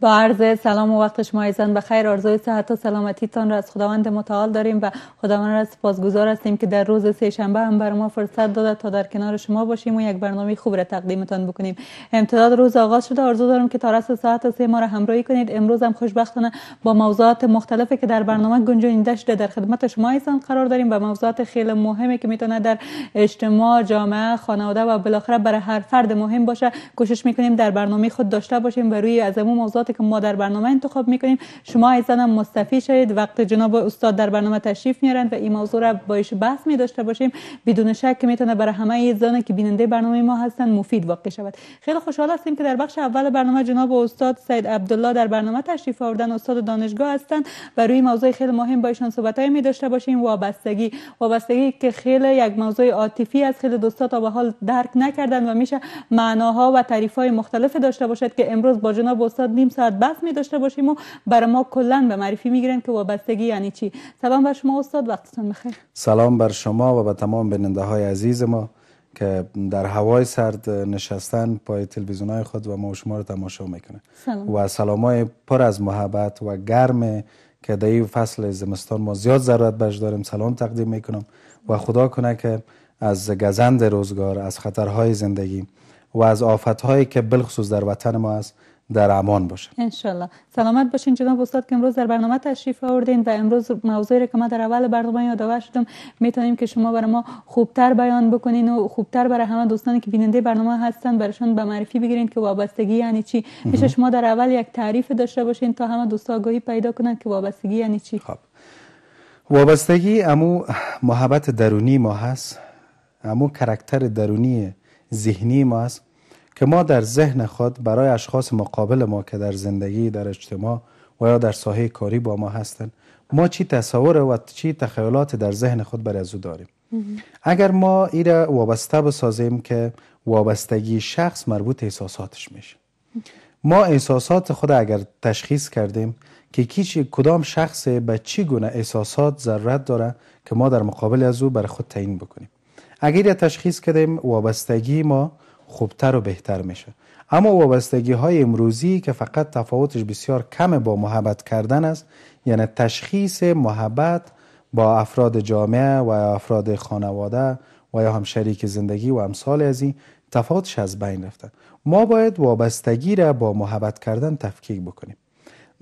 با عرض سلام و وقت شما ایزان به خیر آرزوی صحت و تان را از خداوند متعال داریم و خداوند را سپاسگزار هستیم که در روز سه شنبه هم بر ما فرصت داده تا در کنار شما باشیم و یک برنامه خوب را تقدیمتان بکنیم امتداد روز آغاز شده آرزو دارم که تا رس ساعت سه ما را همراهی کنید امروز هم خوشبختانه با موضوعات مختلفی که در برنامه گنجانیده شده در خدمت شما ایزان قرار داریم و موضوعات خیلی مهمی که میتونه در اجتماع جامعه خانواده و بالاخره برای هر فرد مهم باشه کوشش میکنیم در برنامه خود داشته باشیم و روی از موضوعات موضوعاتی که ما در برنامه انتخاب میکنیم شما هم مستفید شدید وقت جناب استاد در برنامه تشریف میارند و این موضوع را بایش بحث می داشته باشیم بدون شک که میتونه برای همه ایزان که بیننده برنامه ما هستند مفید واقع شود خیلی خوشحال هستیم که در بخش اول برنامه جناب استاد سید عبدالله در برنامه تشریف آوردن استاد دانشگاه هستند و روی موضوع خیلی مهم با ایشان صحبت می داشته باشیم وابستگی وابستگی که خیلی یک موضوع عاطفی از خیلی دوستا تا به حال درک نکردن و میشه معناها و تعریف های مختلف داشته باشد که امروز با جناب استاد نیم ساعت بس می داشته باشیم و بر ما کلا به معرفی میگیرن که وابستگی یعنی چی سلام بر شما استاد وقتتون بخیر سلام بر شما و به تمام بیننده های عزیز ما که در هوای سرد نشستن پای تلویزیون های خود و ما شما رو تماشا میکنه و سلام های پر از محبت و گرم که در این فصل زمستان ما زیاد ضرورت برش داریم سلام تقدیم میکنم و خدا کنه که از گزند روزگار از خطرهای زندگی و از آفتهایی که بلخصوص در وطن ما است در امان باشه انشالله سلامت باشین جناب استاد که امروز در برنامه تشریف آوردین و امروز موضوعی که ما در اول برنامه یادآور شدم میتونیم که شما برای ما خوبتر بیان بکنین و خوبتر برای همه دوستانی که بیننده برنامه هستن برشان به معرفی بگیرین که وابستگی یعنی چی میشه شما در اول یک تعریف داشته باشین تا همه دوستا آگاهی پیدا کنن که وابستگی یعنی چی خب وابستگی امو محبت درونی ما هست امو کرکتر درونی ذهنی ما هست که ما در ذهن خود برای اشخاص مقابل ما که در زندگی در اجتماع و یا در ساحه کاری با ما هستند ما چی تصور و چی تخیلات در ذهن خود بر از او داریم اگر ما این وابسته بسازیم که وابستگی شخص مربوط احساساتش میشه ما احساسات خود اگر تشخیص کردیم که کیچی کدام شخص به چی گونه احساسات ضرورت داره که ما در مقابل از او بر خود تعیین بکنیم اگر تشخیص کردیم وابستگی ما خوبتر و بهتر میشه اما وابستگی های امروزی که فقط تفاوتش بسیار کم با محبت کردن است یعنی تشخیص محبت با افراد جامعه و افراد خانواده و یا هم شریک زندگی و امثال از این تفاوتش از بین رفته ما باید وابستگی را با محبت کردن تفکیک بکنیم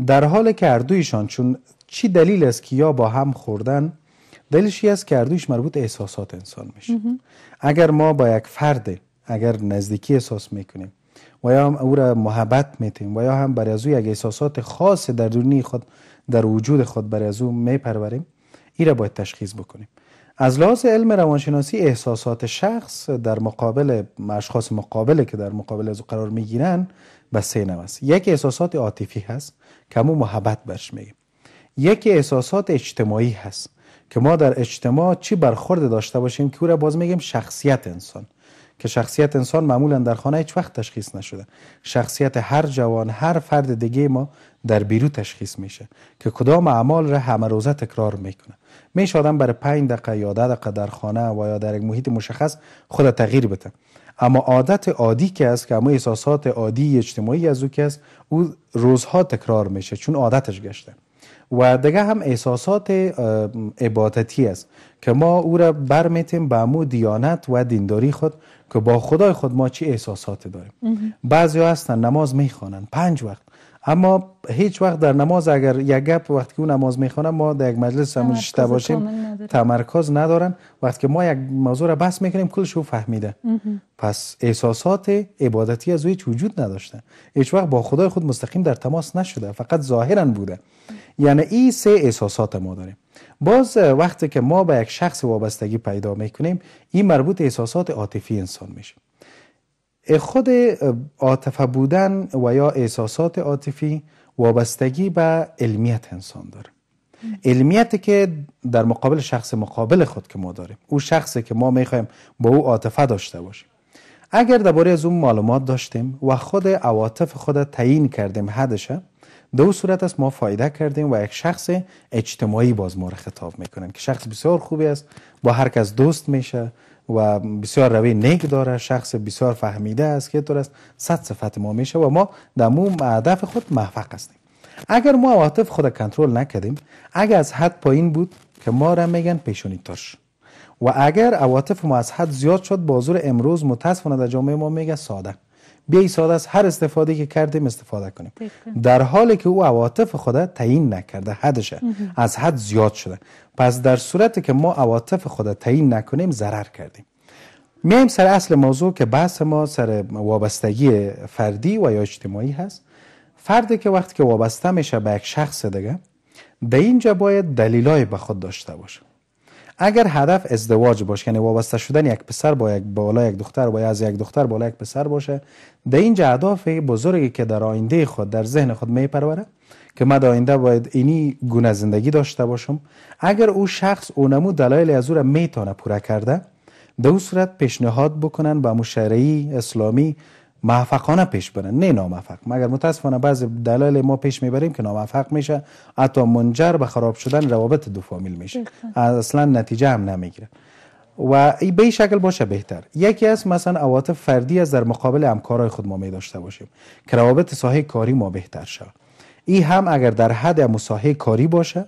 در حال که اردویشان چون چی دلیل است که یا با هم خوردن دلیلش است که هر مربوط احساسات انسان میشه اگر ما با یک فرد اگر نزدیکی احساس میکنیم و یا هم او را محبت میتیم و یا هم برای از او احساسات خاص در درونی خود در وجود خود برای از او میپروریم این را باید تشخیص بکنیم از لحاظ علم روانشناسی احساسات شخص در مقابل اشخاص مقابله که در مقابل از قرار میگیرن به سه نوع است یک احساسات عاطفی هست که مو محبت برش میگیم یکی احساسات اجتماعی هست که ما در اجتماع چی برخورد داشته باشیم که او را باز میگیم شخصیت انسان که شخصیت انسان معمولا در خانه هیچ وقت تشخیص نشده شخصیت هر جوان هر فرد دیگه ما در بیرو تشخیص میشه که کدام اعمال را همه روزه تکرار میکنه میشه آدم برای 5 دقیقه یا ده دقیقه در خانه و یا در یک محیط مشخص خود تغییر بده اما عادت عادی که است که اما احساسات عادی اجتماعی از او که است او روزها تکرار میشه چون عادتش گشته و دیگه هم احساسات عبادتی است که ما او را برمیتیم به مو دیانت و دینداری خود که با خدای خود ما چی احساسات داریم بعضی هستن نماز میخوانند پنج وقت اما هیچ وقت در نماز اگر یک گپ وقتی که اون نماز میخونه ما در یک مجلس همون باشیم تمرکز ندارن وقتی که ما یک موضوع را بس میکنیم کلش او فهمیده پس احساسات عبادتی از او هیچ وجود نداشته هیچ وقت با خدای خود مستقیم در تماس نشده فقط ظاهرا بوده یعنی این سه احساسات ما داریم باز وقتی که ما به یک شخص وابستگی پیدا میکنیم این مربوط احساسات عاطفی انسان میشه خود عاطفه بودن و یا احساسات عاطفی وابستگی به علمیت انسان داره علمیتی که در مقابل شخص مقابل خود که ما داریم او شخصی که ما میخوایم با او عاطفه داشته باشیم اگر درباره از اون معلومات داشتیم و خود عواطف خود تعیین کردیم حدشه دو صورت است ما فایده کردیم و یک شخص اجتماعی باز ما رو خطاب میکنن که شخص بسیار خوبی است با هر کس دوست میشه و بسیار روی نیک داره شخص بسیار فهمیده است که طور است صد صفت ما میشه و ما در مو هدف خود موفق هستیم اگر ما عواطف خود کنترل نکردیم اگر از حد پایین بود که ما را میگن پیشونی تاش و اگر عواطف ما از حد زیاد شد بازور امروز متاسفانه در جامعه ما میگه ساده ساده از هر استفاده که کردیم استفاده کنیم در حالی که او عواطف خود تعیین نکرده حدشه از حد زیاد شده پس در صورتی که ما عواطف خود تعیین نکنیم ضرر کردیم میایم سر اصل موضوع که بحث ما سر وابستگی فردی و یا اجتماعی هست فردی که وقتی که وابسته میشه به یک شخص دیگه در اینجا باید دلیلای به خود داشته باشه اگر هدف ازدواج باشه یعنی وابسته شدن یک پسر با یک بالا یک دختر با از یک دختر بالا یک پسر باشه در اینجا اهداف بزرگی که در آینده خود در ذهن خود میپروره که من در آینده باید اینی گونه زندگی داشته باشم اگر او شخص اونمو دلایل از او را میتونه پوره کرده در او صورت پیشنهاد بکنن به مشرعی اسلامی موفقانه پیش برن نه ناموفق مگر متاسفانه بعض دلایل ما پیش میبریم که ناموفق میشه حتی منجر به خراب شدن روابط دو فامیل میشه اصلا نتیجه هم نمیگیره و ای به شکل باشه بهتر یکی از مثلا عواطف فردی از در مقابل همکارای خود ما می داشته باشیم که روابط ساحه کاری ما بهتر شه. ای هم اگر در حد مصاحه کاری باشه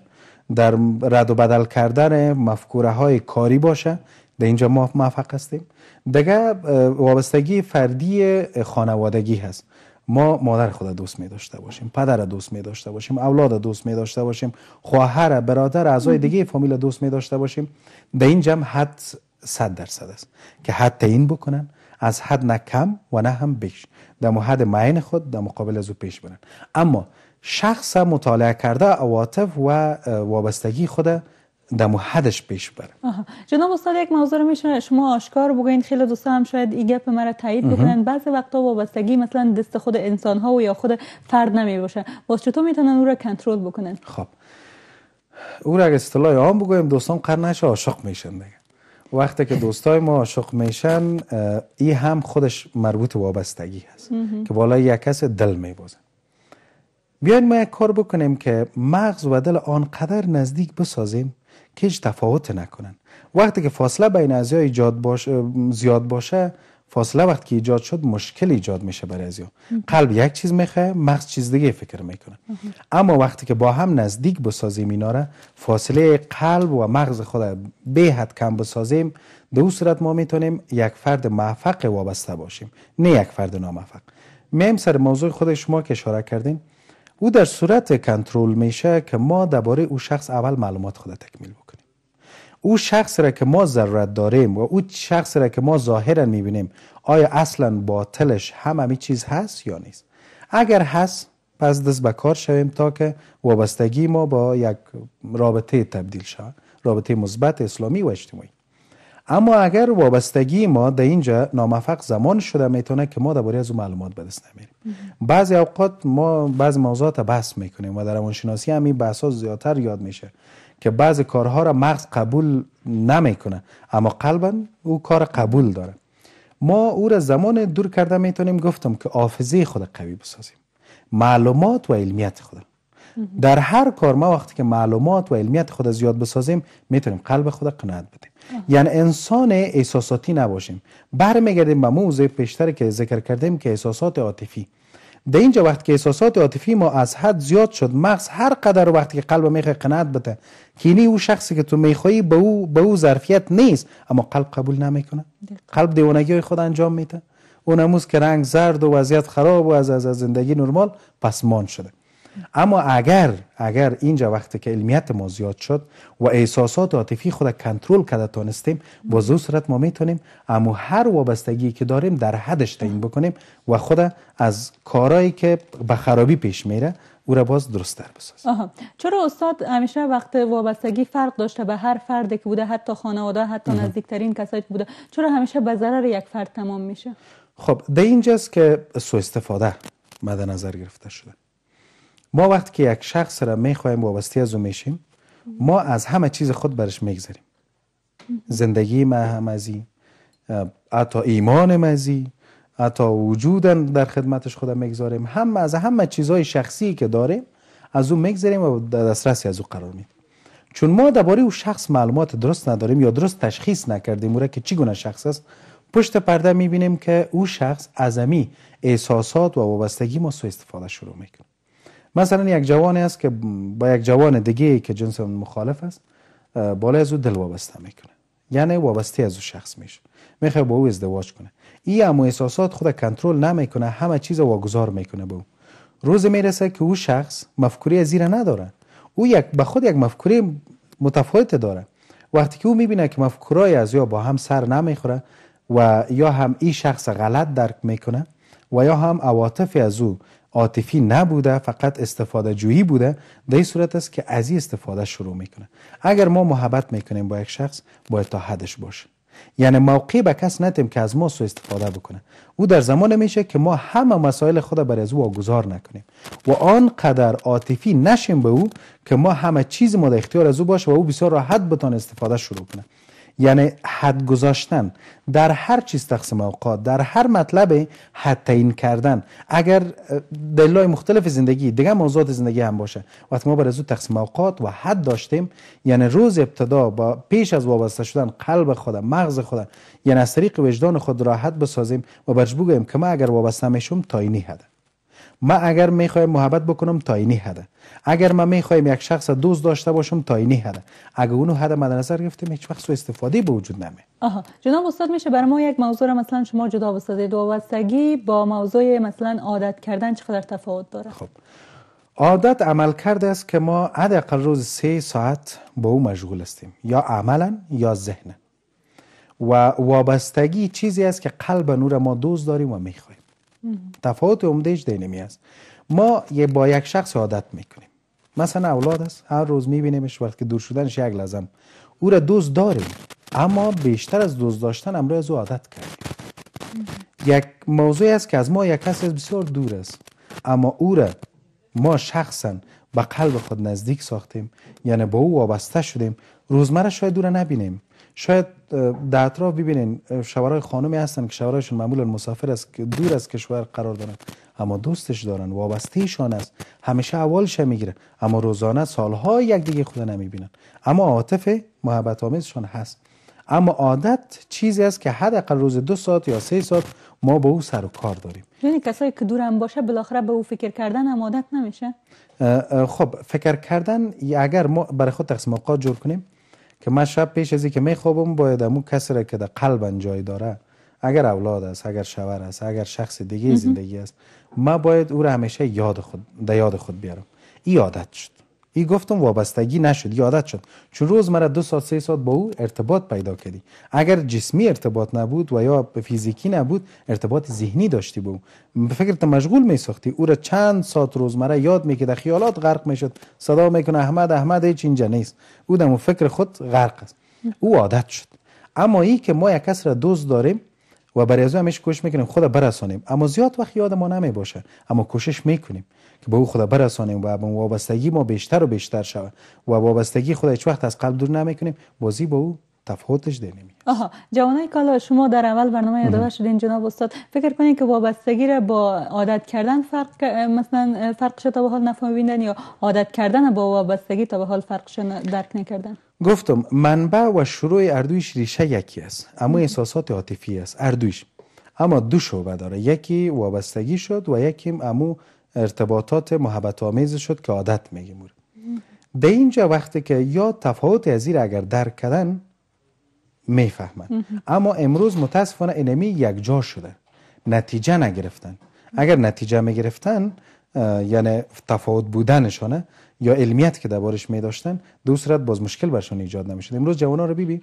در رد و بدل کردن مفکوره های کاری باشه در اینجا ما موفق هستیم دیگه وابستگی فردی خانوادگی هست ما مادر خود دوست می داشته باشیم پدر دوست می داشته باشیم اولاد دوست می داشته باشیم خواهر برادر اعضای دیگه فامیل دوست می داشته باشیم در این جمع حد صد درصد است که حد تعیین بکنن از حد نه کم و نه هم بیش در حد معین خود در مقابل از او پیش برن اما شخص مطالعه کرده عواطف و وابستگی خود در حدش پیش بره جناب استاد یک موضوع میشه شما آشکار بگوین خیلی دوستان هم شاید این گپ مرا تایید بکنن بعضی وقتا وابستگی مثلا دست خود انسان ها و یا خود فرد نمی باشه باز چطور میتونن او را کنترل بکنن خب او را اگه اصطلاح عام بگویم دوستان قرنش عاشق میشن دیگه وقتی که دوستای ما عاشق میشن این هم خودش مربوط وابستگی هست که بالا یک کس دل میبازه بیاین ما یک کار بکنیم که مغز و دل آنقدر نزدیک بسازیم که هیچ تفاوت نکنن وقتی که فاصله بین ازیا ایجاد باش، زیاد باشه فاصله وقتی که ایجاد شد مشکل ایجاد میشه برای ازیا قلب یک چیز میخواه مغز چیز دیگه فکر میکنه اما وقتی که با هم نزدیک بسازیم اینا را فاصله قلب و مغز خود به حد کم بسازیم در اون صورت ما میتونیم یک فرد موفق وابسته باشیم نه یک فرد ناموفق میم سر موضوع خود شما که اشاره کردین او در صورت کنترل میشه که ما درباره او شخص اول معلومات خود تکمیل بکنیم او شخص را که ما ضرورت داریم و او شخص را که ما ظاهرا میبینیم آیا اصلا باطلش هم همی چیز هست یا نیست اگر هست پس دست به کار شویم تا که وابستگی ما با یک رابطه تبدیل شود رابطه مثبت اسلامی و اجتماعی اما اگر وابستگی ما در اینجا نامفق زمان شده میتونه که ما درباره از اون معلومات به دست نمیریم بعضی اوقات ما بعضی موضوعات بحث میکنیم و در روانشناسی همین زیادتر یاد میشه که بعضی کارها را مغز قبول نمیکنه اما قلبا او کار قبول داره ما او را زمان دور کرده میتونیم گفتم که حافظه خود قوی بسازیم معلومات و علمیت خود در هر کار ما وقتی که معلومات و علمیت خود زیاد بسازیم میتونیم قلب خود قناعت بدیم یعنی انسان احساساتی نباشیم برمیگردیم به موضوع پیشتر که ذکر کردیم که احساسات عاطفی در اینجا وقت که احساسات عاطفی ما از حد زیاد شد مغز هر قدر وقتی که قلب میخوای قناعت بده که اینی او شخصی که تو میخوایی به او به او ظرفیت نیست اما قلب قبول نمیکنه قلب دیوانگی خود انجام میده اون اموز که رنگ زرد و وضعیت خراب و از از زندگی نرمال پسمان شده اما اگر اگر اینجا وقتی که علمیت ما زیاد شد و احساسات عاطفی خود کنترل کرده تانستیم با زو صورت ما میتونیم اما هر وابستگی که داریم در حدش تعیین بکنیم و خود از کارایی که به خرابی پیش میره او را باز درست تر بسازیم چرا استاد همیشه وقت وابستگی فرق داشته به هر فردی که بوده حتی خانواده حتی نزدیکترین کسایی که بوده چرا همیشه به ضرر یک فرد تمام میشه خب ده اینجاست که سوء استفاده مد نظر گرفته شده ما وقتی که یک شخص را میخواهیم وابسته از او میشیم ما از همه چیز خود برش میگذاریم زندگی ما هم ازی حتی ایمان مزی حتی وجودن در خدمتش خودم میگذاریم هم از همه چیزهای شخصی که داریم از او میگذاریم و در دسترسی از او قرار میدیم چون ما درباره او شخص معلومات درست نداریم یا درست تشخیص نکردیم او را که گونه شخص است پشت پرده میبینیم که او شخص ازمی احساسات و وابستگی ما سوء استفاده شروع میکنه مثلا یک جوانی است که با یک جوان دیگه که جنس مخالف است بالای از او دل وابسته میکنه یعنی وابسته از او شخص میشه میخواد با او ازدواج کنه ای هم احساسات خود کنترل نمیکنه همه چیز واگذار میکنه به او روز میرسه که او شخص مفکوری از زیره نداره او یک به خود یک مفکوری متفاوت داره وقتی که او میبینه که مفکورای از یا با هم سر نمیخوره و یا هم این شخص غلط درک میکنه و یا هم عواطف از او عاطفی نبوده فقط استفاده جویی بوده در این صورت است که از این استفاده شروع میکنه اگر ما محبت میکنیم با یک شخص باید تا حدش باشه یعنی موقعی به کس نتیم که از ما سو استفاده بکنه او در زمان میشه که ما همه مسائل خود برای از او واگذار نکنیم و آنقدر عاطفی نشیم به او که ما همه چیز ما در اختیار از او باشه و او بسیار راحت بتان استفاده شروع کنه یعنی حد گذاشتن در هر چیز تقسیم اوقات در هر مطلب حد تعیین کردن اگر دلای مختلف زندگی دیگه موضوعات زندگی هم باشه وقتی ما بر از تقسیم اوقات و حد داشتیم یعنی روز ابتدا با پیش از وابسته شدن قلب خود مغز خود یعنی از طریق وجدان خود راحت بسازیم و برش بگویم که ما اگر وابسته میشم تاینی اینی ما اگر میخوایم محبت بکنم تا اینی هده اگر ما میخوایم یک شخص دوست داشته باشم تا اینی هده اگر اونو هده مد نظر گرفتیم هیچ وقت سو استفاده به وجود نمی آها جناب استاد میشه برای ما یک موضوع را مثلا شما جدا دو وابستگی با موضوع مثلا عادت کردن چقدر تفاوت داره خب عادت عمل کرده است که ما حداقل روز سه ساعت با او مشغول هستیم یا عملا یا ذهنا و وابستگی چیزی است که قلب نور ما دوست داریم و میخوایم تفاوت عمدهش دینمی است ما یه با یک شخص عادت میکنیم مثلا اولاد است هر روز میبینیمش وقتی دور شدنش یک لازم او را دوست داریم اما بیشتر از دوست داشتن امروز از او عادت کردیم یک موضوعی است که از ما یک کسی بسیار دور است اما او را ما شخصا به قلب خود نزدیک ساختیم یعنی با او وابسته شدیم روزمره شاید دور نبینیم شاید در اطراف ببینین شوهرای خانمی هستن که شوهرایشون معمولا مسافر است که دور از کشور قرار دارن اما دوستش دارن وابستهشان است همیشه اولش میگیره اما روزانه سالها یک دیگه خود نمیبینن اما عاطفه محبت آمیزشان هست اما عادت چیزی است که حداقل روز دو ساعت یا سه ساعت ما به او سر و کار داریم یعنی کسایی که دورم باشه بالاخره به با او فکر کردن هم عادت نمیشه خب فکر کردن اگر ما برای خود تقسیم اوقات جور کنیم که من شب پیش ازی که میخوابم باید امو کسی را که در قلب جای داره اگر اولاد است اگر شوهر است اگر شخص دیگه زندگی است ما باید او را همیشه یاد خود در یاد خود بیارم این عادت شد ای گفتم وابستگی نشد یا عادت شد چون روز مرا دو ساعت سه ساعت با او ارتباط پیدا کردی اگر جسمی ارتباط نبود و یا فیزیکی نبود ارتباط ذهنی داشتی با او به فکرت مشغول می ساختی او را چند ساعت روزمره یاد می که در خیالات غرق می شد صدا کنه احمد احمد هیچ اینجا نیست او در فکر خود غرق است او عادت شد اما ای که ما یک کس را دوست داریم و برای از همیشه کوشش میکنیم خود برسانیم اما زیاد وقت یاد ما نمی باشه اما کوشش میکنیم به او خدا برسانیم و به وابستگی ما بیشتر و بیشتر شود و وابستگی خدا هیچ وقت از قلب دور نمیکنیم بازی با او تفاوتش ده آها جوانای کالا شما در اول برنامه یادآور شدین جناب استاد فکر کنید که وابستگی را با عادت کردن فرق مثلا فرقش تا به حال نفهمیدن یا عادت کردن با وابستگی تا به حال فرقش درک نکردن گفتم منبع و شروع اردویش ریشه یکی است اما احساسات عاطفی است اردویش اما دو شعبه داره یکی وابستگی شد و یکی امو ارتباطات محبت آمیز شد که عادت میگیم به اینجا وقتی که یا تفاوت از اگر درک کردن میفهمن اما امروز متاسفانه اینمی یک جا شده نتیجه نگرفتن اگر نتیجه میگرفتن یعنی تفاوت بودنشانه یا علمیت که دوبارش می داشتن دو صورت باز مشکل برشان ایجاد نمیشد امروز جوانا رو بیبی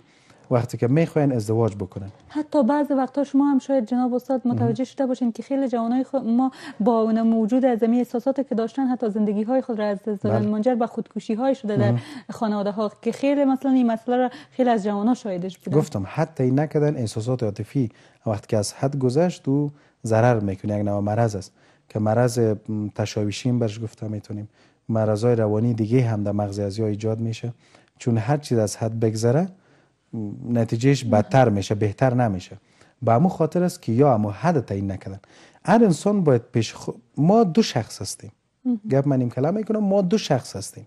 وقتی که میخواین ازدواج بکنن حتی بعض وقتا شما هم شاید جناب استاد متوجه شده باشین که خیلی جوانای ما با اون موجود از این احساسات که داشتن حتی زندگی های خود را از بله. منجر به خودکشی های شده در خانواده ها که خیلی مثلا این مسئله را خیلی از جوانا شایدش بودن گفتم حتی نکردن احساسات عاطفی وقتی که از حد گذشت و ضرر میکنه یک نوع مرض است که مرض تشاویشین برش گفته میتونیم مرضای روانی دیگه هم در مغز ایجاد میشه چون هر چیز از حد بگذره نتیجهش بدتر میشه بهتر نمیشه به همون خاطر است که یا اما حد تعیین نکردن هر انسان باید پیش خو... ما دو شخص هستیم گپ من این کلام میکنم ما دو شخص هستیم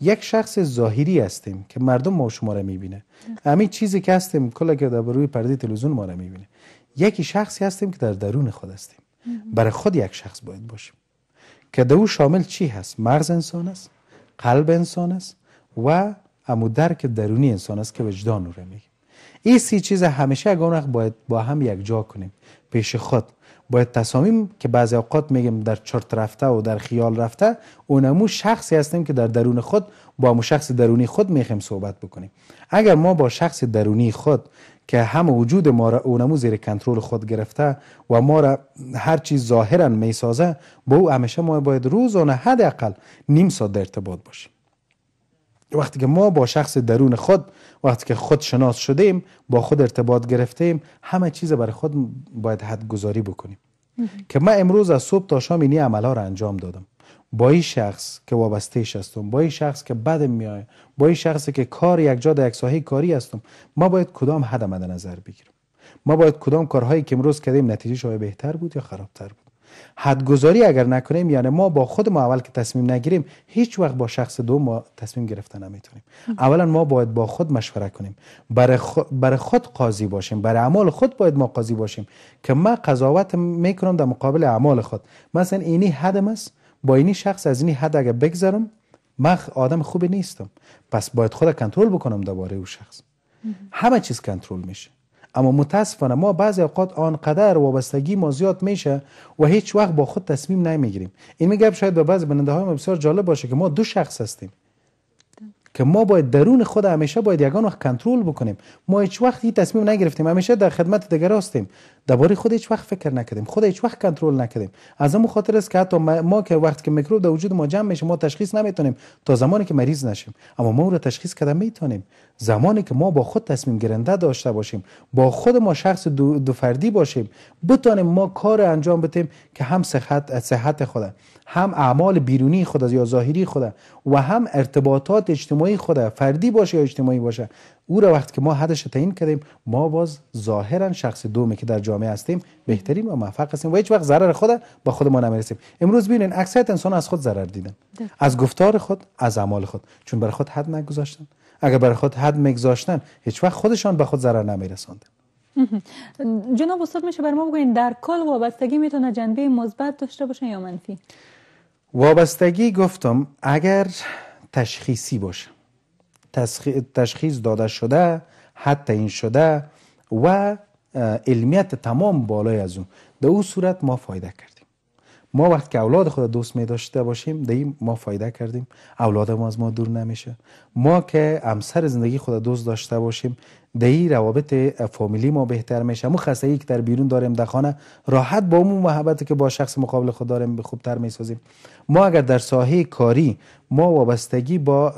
یک شخص ظاهری هستیم که مردم ما شما را میبینه همین چیزی که هستیم کلا که در روی پرده تلویزیون ما را میبینه یکی شخصی هستیم که در درون خود هستیم برای خود یک شخص باید باشیم که دو شامل چی هست مغز انسان است قلب انسان است و همو درک درونی انسان است که وجدان رو میگیم این سی چیز همیشه اگر باید با هم یک جا کنیم پیش خود باید تصامیم که بعضی اوقات میگیم در چرت رفته و در خیال رفته اونمو شخصی هستیم که در درون خود با مو شخص درونی خود میخیم صحبت بکنیم اگر ما با شخص درونی خود که هم وجود ما را اونمو زیر کنترل خود گرفته و ما را هر چیز ظاهرا میسازه با او همیشه ما باید روزانه حداقل نیم ساعت در ارتباط باشیم وقتی که ما با شخص درون خود وقتی که خود شناس شدیم با خود ارتباط گرفتیم همه چیز برای خود باید حد گذاری بکنیم که من امروز از صبح تا شام اینی عملا رو انجام دادم با این شخص که وابستهش هستم با این شخص که بدم میایه با این شخصی که کار یک جا در یک ساحه کاری هستم ما باید کدام حد مد نظر بگیرم ما باید کدام کارهایی که امروز کردیم نتیجه شاید بهتر بود یا خرابتر بود حدگذاری اگر نکنیم یعنی ما با خود ما اول که تصمیم نگیریم هیچ وقت با شخص دو ما تصمیم گرفته نمیتونیم اولا ما باید با خود مشوره کنیم برای خود, خود قاضی باشیم برای اعمال خود باید ما قاضی باشیم که ما قضاوت میکنم در مقابل اعمال خود مثلا اینی حدم است با اینی شخص از اینی حد اگر بگذرم من آدم خوبی نیستم پس باید خود کنترل بکنم دوباره او شخص همه چیز کنترل میشه اما متاسفانه ما بعضی اوقات آنقدر وابستگی ما زیاد میشه و هیچ وقت با خود تصمیم نمیگیریم این میگم شاید به بعضی بنده های ما بسیار جالب باشه که ما دو شخص هستیم که ما باید درون خود همیشه باید یگان وقت کنترل بکنیم ما هیچ وقت این تصمیم نگرفتیم همیشه در خدمت دیگر هستیم درباره خود هیچ وقت فکر نکردیم خود هیچ وقت کنترل نکردیم از همون خاطر است که حتی ما که وقت که میکروب در وجود ما جمع میشه ما تشخیص نمیتونیم تا زمانی که مریض نشیم اما ما او را تشخیص کرده میتونیم زمانی که ما با خود تصمیم گیرنده داشته باشیم با خود ما شخص دو, دو فردی باشیم بتونیم ما کار انجام بدیم که هم صحت صحت خود هم اعمال بیرونی خود یا ظاهری خود و هم ارتباطات اجتماعی اجتماعی خوده فردی باشه یا اجتماعی باشه او را وقتی که ما حدش تعیین کردیم ما باز ظاهرا شخص دومی که در جامعه هستیم بهترین و موفق هستیم و هیچ وقت ضرر خود با خود ما نمیرسیم امروز ببینین اکثریت انسان از خود ضرر دیدن از گفتار خود از اعمال خود چون برای خود حد نگذاشتن اگر برای خود حد میگذاشتن هیچ وقت خودشان به خود ضرر نمیرساند جناب استاد میشه بر ما بگوین در کل وابستگی میتونه جنبه مثبت داشته باشه یا منفی وابستگی گفتم اگر تشخیصی باشه تشخیص داده شده حتی این شده و علمیت تمام بالای از اون در او صورت ما فایده کردیم ما وقت که اولاد خود دوست می داشته باشیم در این ما فایده کردیم اولاد ما از ما دور نمیشه ما که امسر زندگی خود دوست داشته باشیم دهی روابط فامیلی ما بهتر میشه مو خسته که در بیرون داریم در خانه راحت با اون محبتی که با شخص مقابل خود داریم به خوبتر میسازیم ما اگر در ساحه کاری ما وابستگی با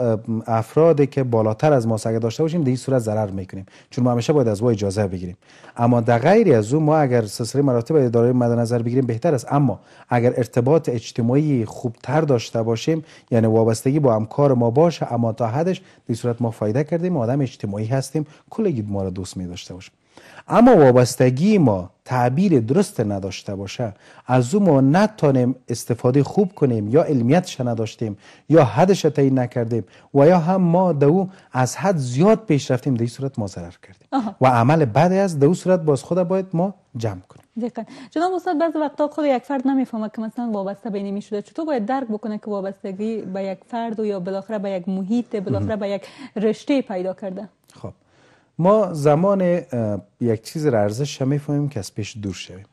افرادی که بالاتر از ما سگه داشته باشیم در این صورت ضرر میکنیم چون ما همیشه باید از وای اجازه بگیریم اما در غیر از او ما اگر سلسله مراتب اداره مد نظر بگیریم بهتر است اما اگر ارتباط اجتماعی خوبتر داشته باشیم یعنی وابستگی با همکار ما باشه اما تا حدش در صورت ما فایده کردیم آدم اجتماعی هستیم ما را دوست می داشته باشه اما وابستگی ما تعبیر درست نداشته باشه از او ما نتانیم استفاده خوب کنیم یا علمیتش نداشتیم یا حدش تعیین نکردیم و یا هم ما دو او از حد زیاد پیش رفتیم در این صورت ما ضرر کردیم و عمل بعد از دو صورت باز خود باید ما جمع کنیم دقیقاً جناب استاد بعض وقتا خود یک فرد نمیفهمه که مثلا وابسته به می شده چطور باید درک بکنه که وابستگی به یک فرد و یا بالاخره به یک محیط بالاخره به یک رشته پیدا کرده خب ما زمان یک چیز را ارزش میفهمیم که از پیش دور شویم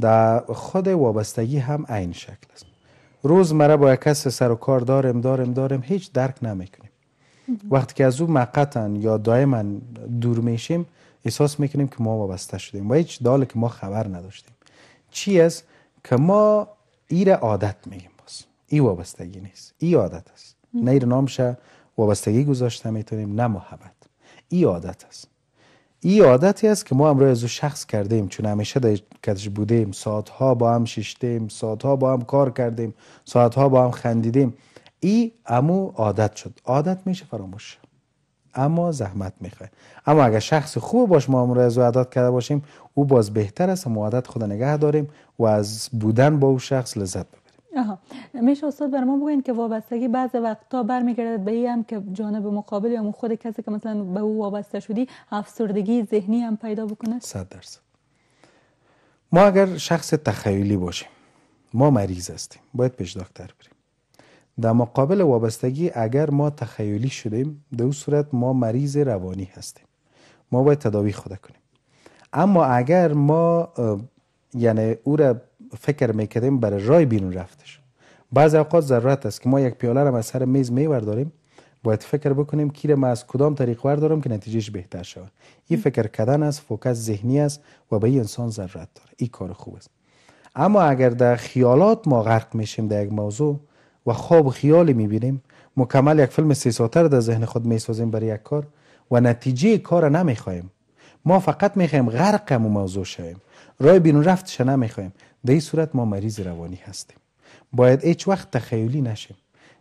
در خود وابستگی هم عین شکل است روز مرا با یک کس سر و کار دارم، دارم، دارم، هیچ درک نمیکنیم وقتی که از او مقتا یا دائما دور میشیم احساس میکنیم که ما وابسته شدیم و هیچ دال که ما خبر نداشتیم چی است که ما ایر عادت میگیم باز ای وابستگی نیست ای عادت است نه ایر نامشه وابستگی گذاشته میتونیم نه محبت ای عادت است ای عادتی است که ما امروز از شخص کردیم چون همیشه در بودیم، بوده ایم ساعت با هم ششته ایم ساعت با هم کار کردیم ساعتها با هم خندیدیم ای امو عادت شد عادت میشه فراموش اما زحمت میخواه اما اگر شخص خوب باش ما امروز از عادت کرده باشیم او باز بهتر است ما عادت خود نگه داریم و از بودن با او شخص لذت ببریم آها میشه استاد بر ما بگوین که وابستگی بعض وقتا برمیگردد به هم که جانب مقابل یا خود کسی که مثلا به او وابسته شدی افسردگی ذهنی هم پیدا بکنه صد درصد ما اگر شخص تخیلی باشیم ما مریض هستیم باید پیش دکتر بریم در مقابل وابستگی اگر ما تخیلی شدیم در اون صورت ما مریض روانی هستیم ما باید تداوی خود کنیم اما اگر ما یعنی او را فکر میکردیم برای رای بیرون رفتش بعض اوقات ضرورت است که ما یک پیاله را از سر میز میورداریم باید فکر بکنیم کیر ما از کدام طریق وردارم که نتیجهش بهتر شود این فکر کردن است فوکس ذهنی است و به این انسان ضرورت داره این کار خوب است اما اگر در خیالات ما غرق میشیم در یک موضوع و خواب خیالی میبینیم مکمل یک فیلم سی ساعته در ذهن خود میسازیم برای یک کار و نتیجه کار را نمیخواهیم ما فقط میخوایم غرق همون موضوع شویم رای بیرون رفتش نمیخوایم در این صورت ما مریض روانی هستیم باید هیچ وقت تخیلی نشیم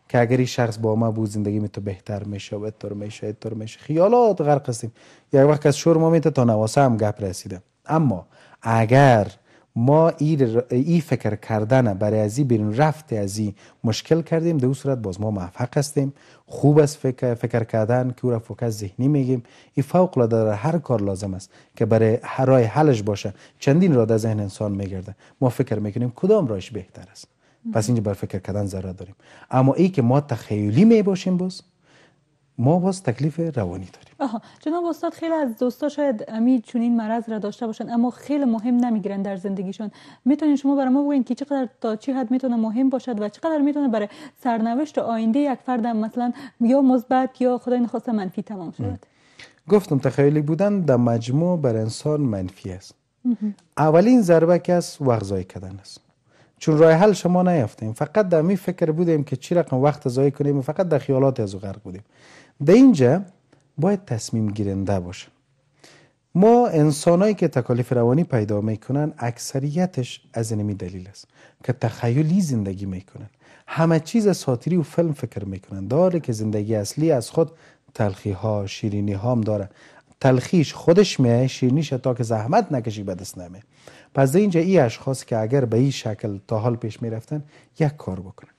که اگر این شخص با ما بود زندگی می تو بهتر میشه و اتر میشه اتر میشه خیالات غرق هستیم یک وقت از شور ما میته تا نواسه هم گپ رسیده اما اگر ما ای, ای فکر کردن برای ازی بیرون رفت این مشکل کردیم در صورت باز ما موفق هستیم خوب است فکر, کردن که او را فوکس ذهنی میگیم این فوق العاده در هر کار لازم است که برای هر رای حلش باشه چندین را در ذهن انسان میگرده ما فکر میکنیم کدام رایش بهتر است پس اینجا بر فکر کردن ضرورت داریم اما ای که ما تخیلی می باشیم باز ما باز تکلیف روانی داریم آها جناب استاد خیلی از دوستا شاید امید چونین مرض را داشته باشن اما خیلی مهم نمیگیرن در زندگیشون میتونین شما برای ما بگین که چقدر تا چی حد میتونه مهم باشد و چقدر میتونه برای سرنوشت آینده یک فرد مثلا یا مثبت یا خدای نخواسته منفی تمام شود گفتم تخیلی بودن در مجموع بر انسان منفی است اولین ضربه که از وقت کردن است چون راه حل شما نیافتیم فقط در فکر بودیم که چی رقم وقت ضایع کنیم فقط در خیالات از غرق بودیم در اینجا باید تصمیم گیرنده باشه ما انسانایی که تکالیف روانی پیدا میکنن اکثریتش از اینمی دلیل است که تخیلی زندگی میکنن همه چیز ساتری و فلم فکر میکنن داره که زندگی اصلی از خود تلخی ها شیرینی ها هم داره تلخیش خودش میه شیرینیش تا که زحمت نکشی به دست پس در اینجا ای اشخاص که اگر به این شکل تا حال پیش میرفتن یک کار بکنن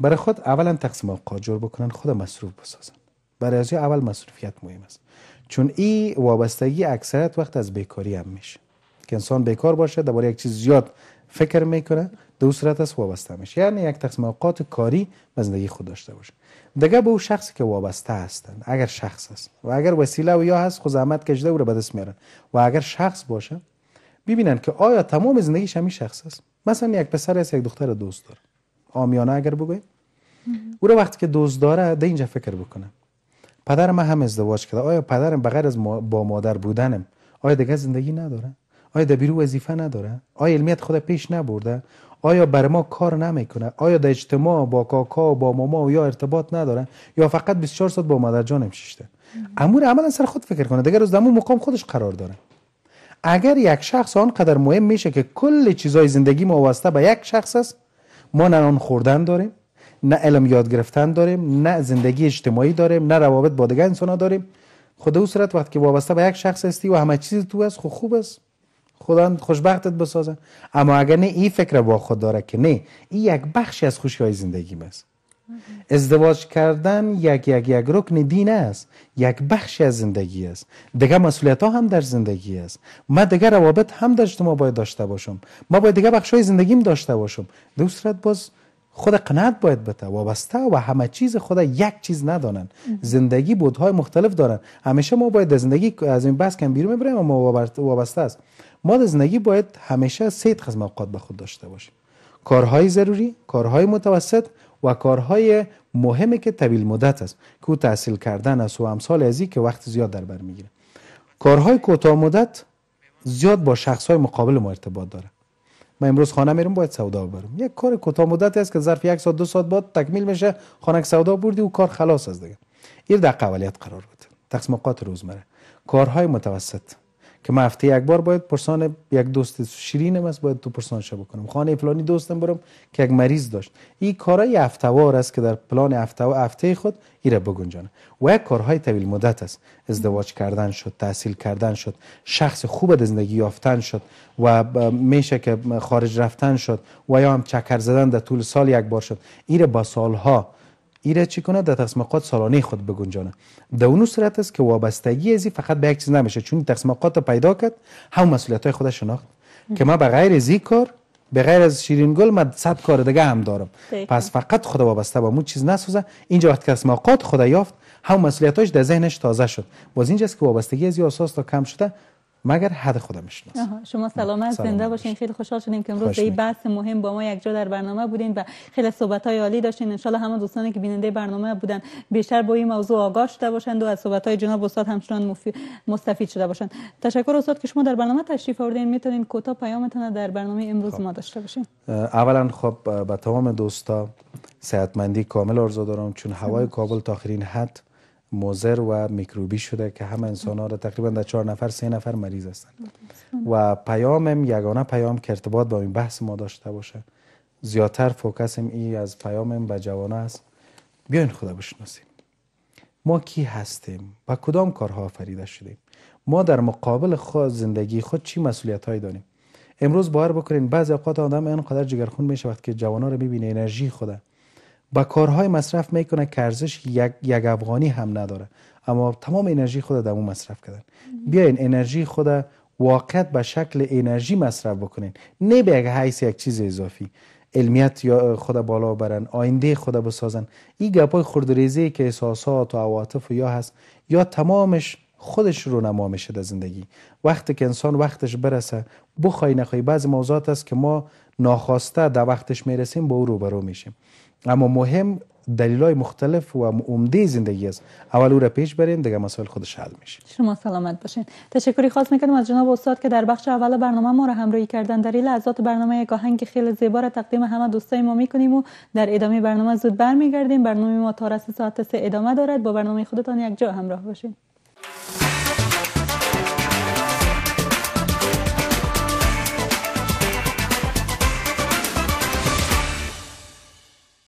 برای خود اولا تقسیم اوقات بکنن خود مصروف بسازن برای از اول مصرفیت مهم است چون این وابستگی اکثرت وقت از بیکاری هم میشه که انسان بیکار باشه درباره یک چیز زیاد فکر میکنه دو صورت است وابسته میشه یعنی یک تقسیم اوقات کاری به زندگی خود داشته باشه دیگه به او شخصی که وابسته هستن اگر شخص است و اگر وسیله و یا هست خود زحمت کشیده او رو به دست میارن و اگر شخص باشه ببینن که آیا تمام زندگیش همین شخص است مثلا یک پسر است یک دختر دوست داره آمیانه اگر بگویم او رو وقتی که دوست داره ده اینجا فکر بکنه پدرم هم ازدواج کرده آیا پدرم بغیر از با مادر بودنم آیا دیگه زندگی نداره آیا دبیرو بیرو وظیفه نداره آیا علمیت خود پیش نبرده آیا بر ما کار نمیکنه آیا در اجتماع با کاکا با ماما و یا ارتباط نداره یا فقط 24 ساعت با مادر جانم شیشته امور عملا سر خود فکر کنه دیگه روز دمو مقام خودش قرار داره اگر یک شخص آنقدر مهم میشه که کل چیزای زندگی ما وابسته به یک شخص است ما نان خوردن داریم نه علم یاد گرفتن داریم نه زندگی اجتماعی داریم نه روابط با دیگر انسان ها داریم خود او صورت وقتی که وابسته به یک شخص هستی و همه چیز تو است خوب, خوب است خدا خوشبختت بسازه اما اگر نه این فکر با خود داره که نه این یک بخشی از خوشی های زندگی است ازدواج کردن یک یک یک رکن دین است یک بخشی از زندگی است دیگه مسئولیت ها هم در زندگی است ما دیگه روابط هم در اجتماع باید داشته باشم ما باید دیگه بخش های زندگیم داشته باشم دوست باز خود قناعت باید بته وابسته و همه چیز خود یک چیز ندانن زندگی بودهای مختلف دارن همیشه ما باید زندگی از این بس کم بیرون میبریم اما وابسته است ما در زندگی باید همیشه سه قسم اوقات به خود داشته باشیم کارهای ضروری کارهای متوسط و کارهای مهمی که طویل مدت است که او تحصیل کردن است و امثال ازی که وقت زیاد در بر میگیره کارهای کوتاه مدت زیاد با شخصهای مقابل ما ارتباط داره ما امروز خانه میرم باید سودا برم یک کار کوتاه مدت است که ظرف یک ساعت دو ساعت بعد تکمیل میشه خانه سودا بردی و کار خلاص است دیگه این در قولیت قرار بده اوقات روزمره کارهای متوسط که ما هفته یک بار باید پرسان یک دوست شیرین است باید تو پرسانش بکنم خانه فلانی دوستم برم که یک مریض داشت این کارای وار است که در پلان هفته خود ایره بگنجانه و یک کارهای طویل مدت است ازدواج کردن شد تحصیل کردن شد شخص خوب در زندگی یافتن شد و میشه که خارج رفتن شد و یا هم چکر زدن در طول سال یک بار شد ایره با سالها ایره چی کنه در تصمیقات سالانه خود بگنجانه در اون صورت است که وابستگی ازی فقط به یک چیز نمیشه چون تصمیقات پیدا کرد هم مسئولیت های خودش شناخت که ما به غیر از کار به غیر از شیرین گل من صد کار دیگه هم دارم پس فقط خدا وابسته به اون چیز نسوزه اینجا وقت که تصمیقات خدا یافت هم مسئولیتاش در ذهنش تازه شد باز اینجاست که وابستگی از اساس تا کم شده مگر حد خودم میشناسم شما سلامت زنده باشین خیلی خوشحال شدیم که امروز به این بحث مهم با ما یکجا در برنامه بودین و خیلی صحبت های عالی داشتین ان همه دوستانی که بیننده برنامه بودن بیشتر با این موضوع آگاه شده باشند و از صحبت های جناب استاد همچنان مستفید شده باشند تشکر استاد که شما در برنامه تشریف آوردین میتونین کوتا پیامتون در برنامه امروز خب. ما داشته باشین اولا خب به تمام دوستا صحتمندی کامل آرزو دارم چون هوای کابل تا آخرین حد موزر و میکروبی شده که همه انسان ها را تقریبا در چهار نفر سه نفر مریض هستند و پیامم یگانه پیام که ارتباط با این بحث ما داشته باشه زیادتر فوکسم ای از پیامم به جوانه است بیاین خدا بشناسیم ما کی هستیم و کدام کارها آفریده شدیم ما در مقابل خود زندگی خود چی مسئولیت هایی داریم امروز باور بکنین بعضی اوقات آدم اینقدر جگرخون میشه وقتی که جوانا رو میبینه انرژی خوده با کارهای مصرف میکنه که ارزش یک, یک افغانی هم نداره اما تمام انرژی خود در اون مصرف کردن بیاین انرژی خود واقع به شکل انرژی مصرف بکنین نه به یک حیث یک چیز اضافی علمیت یا خود بالا برن آینده خود بسازن این گپای خردریزی که احساسات و عواطف و یا هست یا تمامش خودش رو نما میشه در زندگی وقتی که انسان وقتش برسه بخوای نخوای بعضی موضوعات است که ما ناخواسته در وقتش میرسیم با او روبرو میشیم اما مهم دلیل های مختلف و عمده زندگی است اول او را پیش برین دیگه مسائل خودش حل میشه شما سلامت باشین تشکری خاص میکنم از جناب استاد که در بخش اول برنامه ما را همراهی کردن در لحظات برنامه یک آهنگ خیلی زیبا را تقدیم همه دوستای ما میکنیم و در ادامه برنامه زود برمیگردیم برنامه ما تا ساعت سه ادامه دارد با برنامه خودتان یک جا همراه باشین